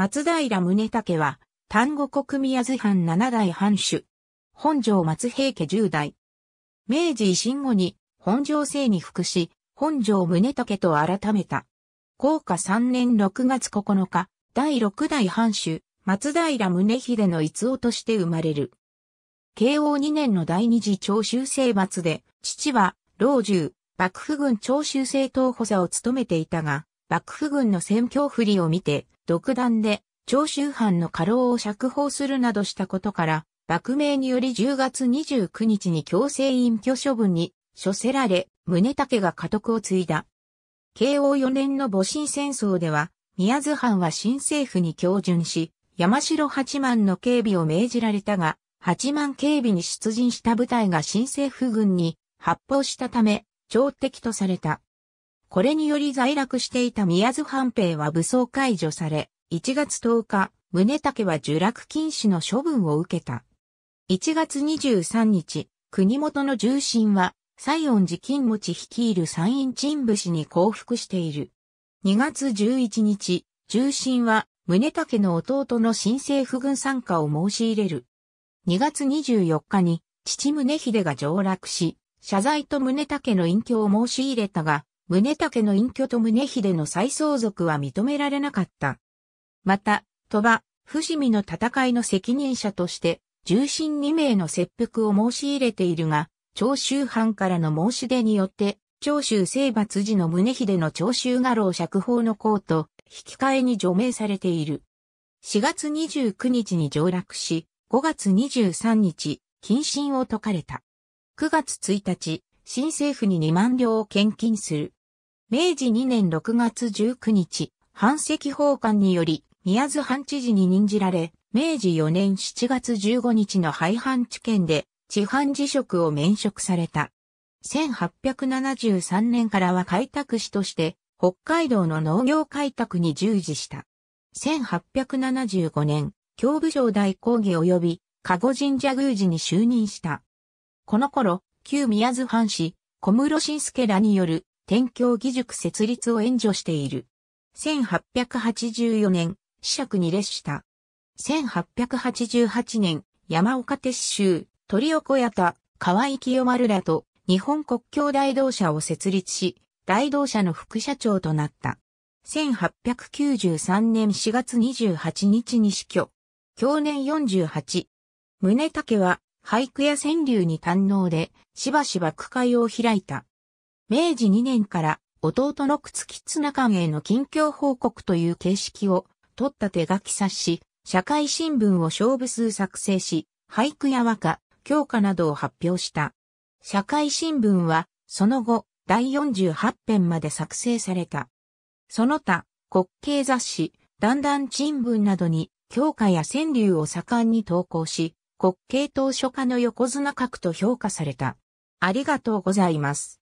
松平宗武は、丹後国宮津藩七代藩主。本城松平家十代。明治維新後に本城姓に服し、本城宗武と改めた。高下三年六月九日、第六代藩主、松平宗秀の逸夫として生まれる。慶応二年の第二次長州征伐で、父は、老中、幕府軍長州制東補佐を務めていたが、幕府軍の戦況不利を見て、独断で長州藩の過労を釈放するなどしたことから、幕名により10月29日に強制隠居処分に処せられ、宗武が家督を継いだ。慶応4年の戊辰戦争では、宮津藩は新政府に協準し、山城八幡の警備を命じられたが、八幡警備に出陣した部隊が新政府軍に発砲したため、朝敵とされた。これにより在落していた宮津藩兵は武装解除され、1月10日、宗武は受落禁止の処分を受けた。1月23日、国元の重臣は、西園寺金持ち率いる山陰鎮武士に降伏している。2月11日、重臣は、宗武の弟の新政府軍参加を申し入れる。2月24日に、父宗秀が上落し、謝罪と宗武の隠居を申し入れたが、宗武の隠居と宗秀の再相続は認められなかった。また、鳥羽、伏見の戦いの責任者として、重臣2名の切腹を申し入れているが、長州藩からの申し出によって、長州征伐時の宗秀の長州画廊釈放の功と、引き換えに除名されている。4月29日に上洛し、5月23日、謹慎を解かれた。9月1日、新政府に2万両を献金する。明治2年6月19日、藩赤法官により、宮津藩知事に任じられ、明治4年7月15日の廃藩置県で、地藩辞職を免職された。1873年からは開拓士として、北海道の農業開拓に従事した。1875年、教部省大講義及び、加護神社宮司に就任した。この頃、旧宮津藩士、小室晋介らによる天教義塾設立を援助している。1884年、子爵に列した。1888年、山岡鉄州、鳥岡屋田、河合清丸らと日本国境大道社を設立し、大道社の副社長となった。1893年4月28日に死去。去年48。宗武は俳句や川柳に堪能で、しばしば句会を開いた。明治2年から弟の靴つ綱間への近況報告という形式を取った手書き冊子、社会新聞を勝負数作成し、俳句や和歌、教科などを発表した。社会新聞は、その後、第48編まで作成された。その他、国慶雑誌、だんだん新聞などに、教科や川柳を盛んに投稿し、国慶当初家の横綱格と評価された。ありがとうございます。